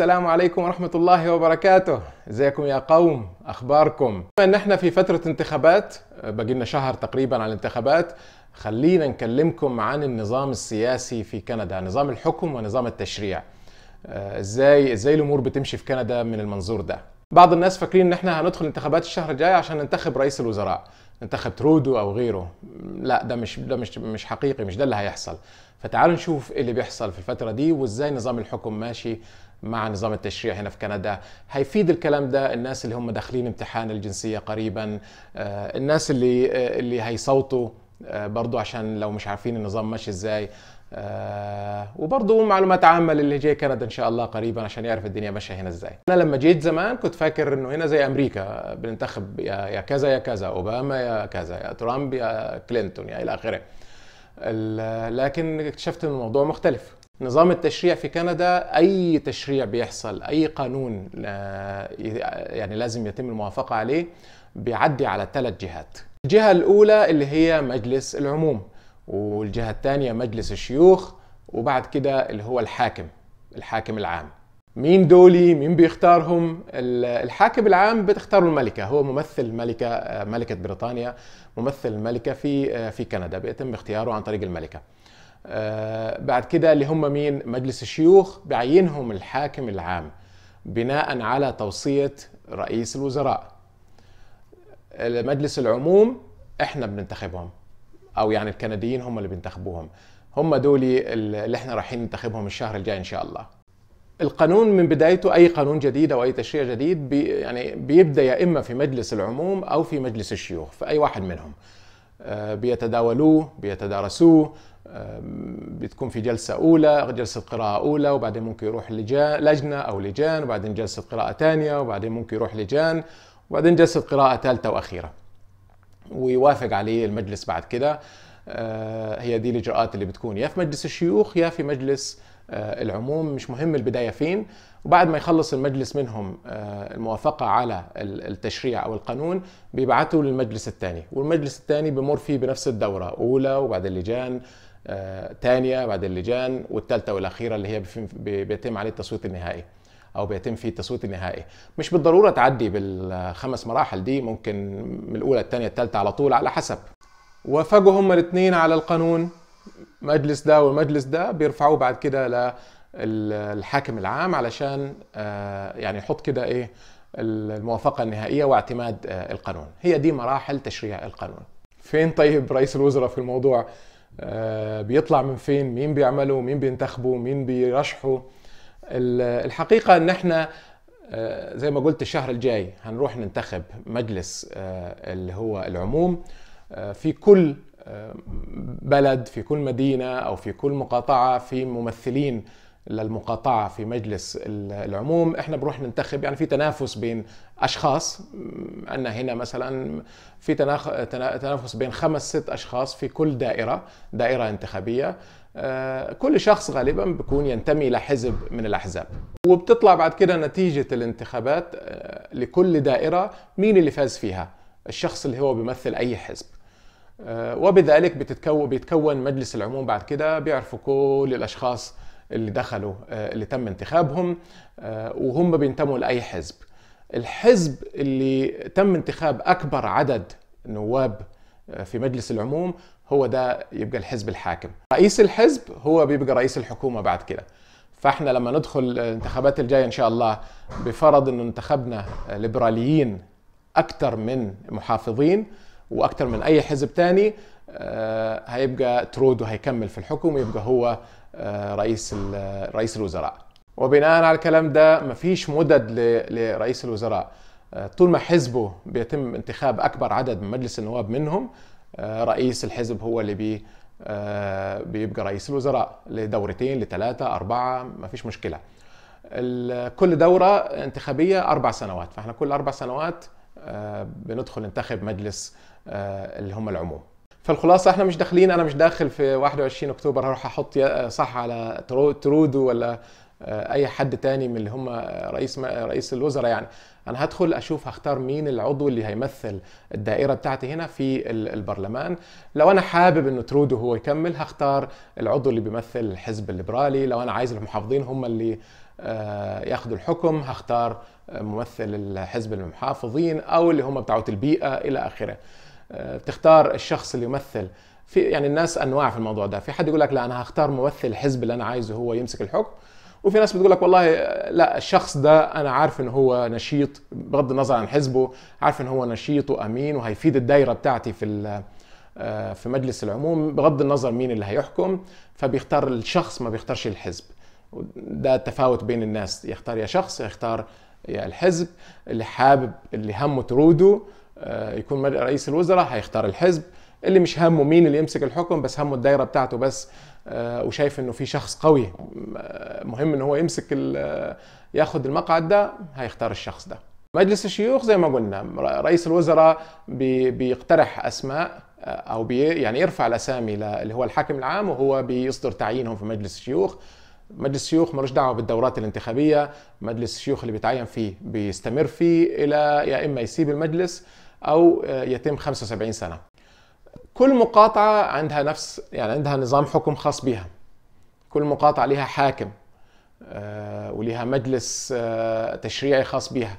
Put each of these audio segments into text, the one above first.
السلام عليكم ورحمة الله وبركاته ازيكم يا قوم اخباركم بما ان احنا في فترة انتخابات آه، باقي لنا شهر تقريبا على الانتخابات خلينا نكلمكم عن النظام السياسي في كندا نظام الحكم ونظام التشريع آه، ازاي ازاي الامور بتمشي في كندا من المنظور ده بعض الناس فاكرين ان احنا هندخل انتخابات الشهر الجاي عشان ننتخب رئيس الوزراء ننتخب ترودو او غيره لا ده مش ده مش مش حقيقي مش ده اللي هيحصل فتعالوا نشوف ايه اللي بيحصل في الفتره دي وازاي نظام الحكم ماشي مع نظام التشريع هنا في كندا هيفيد الكلام ده الناس اللي هم داخلين امتحان الجنسية قريبا آه، الناس اللي آه، اللي هيصوتوا آه، برضو عشان لو مش عارفين النظام ماشي ازاي وبرضو وبرضه معلومات عامه للي جاي كندا ان شاء الله قريبا عشان يعرف الدنيا ماشيه هنا ازاي انا لما جيت زمان كنت فاكر انه هنا زي امريكا بننتخب يا كذا يا كذا اوباما يا كذا يا ترامب يا كلينتون يا الى اخره لكن اكتشفت ان الموضوع مختلف نظام التشريع في كندا اي تشريع بيحصل اي قانون آه، يعني لازم يتم الموافقه عليه بيعدي على ثلاث جهات الجهه الاولى اللي هي مجلس العموم والجهه الثانيه مجلس الشيوخ وبعد كده اللي هو الحاكم الحاكم العام مين دولي مين بيختارهم الحاكم العام بتختاره الملكه هو ممثل الملكه آه، ملكه بريطانيا ممثل الملكه في آه، في كندا بيتم اختياره عن طريق الملكه آه، بعد كده اللي هم مين مجلس الشيوخ بعينهم الحاكم العام بناء على توصية رئيس الوزراء مجلس العموم احنا بننتخبهم او يعني الكنديين هم اللي بينتخبوهم هم دول اللي احنا رايحين ننتخبهم الشهر الجاي ان شاء الله القانون من بدايته اي قانون جديد او اي تشريع جديد بي يعني بيبدا يا اما في مجلس العموم او في مجلس الشيوخ في اي واحد منهم آه، بيتداولوه بيتدارسوه بتكون في جلسة أولى جلسة قراءة أولى وبعدين ممكن يروح لجنة أو لجان وبعدين جلسة قراءة ثانية وبعدين ممكن يروح لجان وبعدين جلسة قراءة ثالثة وأخيرة ويوافق عليه المجلس بعد كده آه، هي دي الإجراءات اللي بتكون يا في مجلس الشيوخ يا في مجلس آه، العموم مش مهم البداية فين وبعد ما يخلص المجلس منهم آه، الموافقة على التشريع أو القانون بيبعته للمجلس الثاني والمجلس الثاني بمر فيه بنفس الدورة أولى وبعد اللجان آه، ثانية بعد اللجان والثالثة والأخيرة اللي هي بيتم عليه التصويت النهائي أو بيتم فيه التصويت النهائي مش بالضرورة تعدي بالخمس مراحل دي ممكن من الأولى الثانية الثالثة على طول على حسب وافقوا هم الاثنين على القانون مجلس ده والمجلس ده بيرفعوه بعد كده الحاكم العام علشان آه، يعني يحط كده ايه الموافقه النهائيه واعتماد آه، القانون هي دي مراحل تشريع القانون فين طيب رئيس الوزراء في الموضوع آه، بيطلع من فين مين بيعمله مين بينتخبه مين بيرشحه الحقيقه ان احنا زي ما قلت الشهر الجاي هنروح ننتخب مجلس اللي هو العموم في كل بلد في كل مدينه او في كل مقاطعه في ممثلين للمقاطعة في مجلس العموم احنا بنروح ننتخب يعني في تنافس بين أشخاص عندنا هنا مثلا في تنافس بين خمس ست أشخاص في كل دائرة دائرة انتخابية آه، كل شخص غالبا بيكون ينتمي لحزب من الأحزاب وبتطلع بعد كده نتيجة الانتخابات آه، لكل دائرة مين اللي فاز فيها الشخص اللي هو بيمثل أي حزب آه، وبذلك بتتكون بيتكون مجلس العموم بعد كده بيعرفوا كل الأشخاص اللي دخلوا آه، اللي تم انتخابهم آه، وهم بينتموا لاي حزب الحزب اللي تم انتخاب اكبر عدد نواب آه، في مجلس العموم هو ده يبقى الحزب الحاكم رئيس الحزب هو بيبقى رئيس الحكومه بعد كده فاحنا لما ندخل الانتخابات الجايه ان شاء الله بفرض انه انتخبنا ليبراليين اكثر من محافظين واكثر من اي حزب تاني هيبقى ترودو هيكمل في الحكم ويبقى هو آه، رئيس رئيس الوزراء وبناء على الكلام ده مفيش مدد لرئيس الوزراء آه، طول ما حزبه بيتم انتخاب اكبر عدد من مجلس النواب منهم آه، رئيس الحزب هو اللي بي بيبقى رئيس الوزراء لدورتين لثلاثة أربعة مفيش مشكلة كل دورة انتخابية أربع سنوات فإحنا كل أربع سنوات بندخل ننتخب مجلس اللي هم العموم فالخلاصه احنا مش داخلين انا مش داخل في 21 اكتوبر هروح احط صح على ترودو ولا آه، اي حد تاني من اللي هم رئيس رئيس الوزراء يعني انا هدخل اشوف هختار مين العضو اللي هيمثل الدائره بتاعتي هنا في البرلمان لو انا حابب انه ترودو هو يكمل هختار العضو اللي بيمثل الحزب الليبرالي لو انا عايز المحافظين هم اللي آه، ياخدوا الحكم هختار ممثل الحزب المحافظين او اللي هم بتاعه البيئه الى اخره بتختار الشخص اللي يمثل في يعني الناس انواع في الموضوع ده في حد يقول لك لا انا هختار ممثل الحزب اللي انا عايزه هو يمسك الحكم وفي ناس بتقول لك والله لا الشخص ده انا عارف ان هو نشيط بغض النظر عن حزبه عارف ان هو نشيط وامين وهيفيد الدايره بتاعتي في آه، في مجلس العموم بغض النظر مين اللي هيحكم فبيختار الشخص ما بيختارش الحزب ده التفاوت بين الناس يختار يا شخص يختار يا الحزب اللي حابب اللي همه تروده آه، يكون رئيس الوزراء هيختار الحزب اللي مش همه مين اللي يمسك الحكم بس همه الدايره بتاعته بس آه، وشايف انه في شخص قوي آه، مهم ان هو يمسك ياخد المقعد ده هيختار الشخص ده مجلس الشيوخ زي ما قلنا رئيس الوزراء بيقترح اسماء او بي يعني يرفع الاسامي اللي هو الحاكم العام وهو بيصدر تعيينهم في مجلس الشيوخ مجلس الشيوخ ملوش دعوه بالدورات الانتخابيه مجلس الشيوخ اللي بيتعين فيه بيستمر فيه الى يا اما يسيب المجلس او آه، يتم 75 سنه كل مقاطعه عندها نفس يعني عندها نظام حكم خاص بها كل مقاطعه لها حاكم آه، ولها مجلس آه، تشريعي خاص بها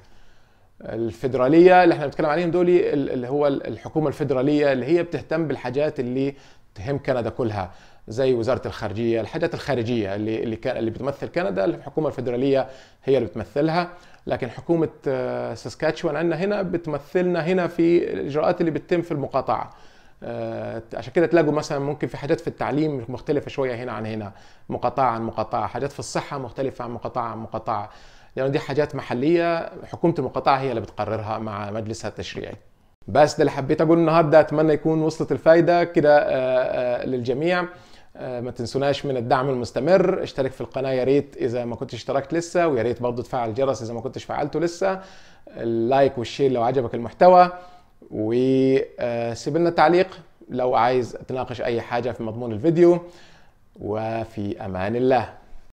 الفيدراليه اللي احنا بنتكلم عليهم دول اللي هو الحكومه الفيدراليه اللي هي بتهتم بالحاجات اللي تهم كندا كلها زي وزاره الخارجيه الحاجات الخارجيه اللي اللي اللي بتمثل كندا الحكومه الفيدراليه هي اللي بتمثلها لكن حكومه آه، ساسكاتشوان عندنا هنا بتمثلنا هنا في الاجراءات اللي بتتم في المقاطعه آه، عشان كده تلاقوا مثلا ممكن في حاجات في التعليم مختلفه شويه هنا عن هنا مقاطعه عن مقاطعه حاجات في الصحه مختلفه عن مقاطعه عن مقاطعه لان يعني دي حاجات محليه حكومه المقاطعه هي اللي بتقررها مع مجلسها التشريعي بس ده اللي حبيت اقوله النهارده اتمنى يكون وصلت الفايده كده آه، للجميع آه، ما تنسوناش من الدعم المستمر اشترك في القناه يا ريت اذا ما كنتش اشتركت لسه ويا ريت برضه تفعل الجرس اذا ما كنتش فعلته لسه اللايك والشير لو عجبك المحتوى وسيب آه، لنا تعليق لو عايز تناقش اي حاجه في مضمون الفيديو وفي امان الله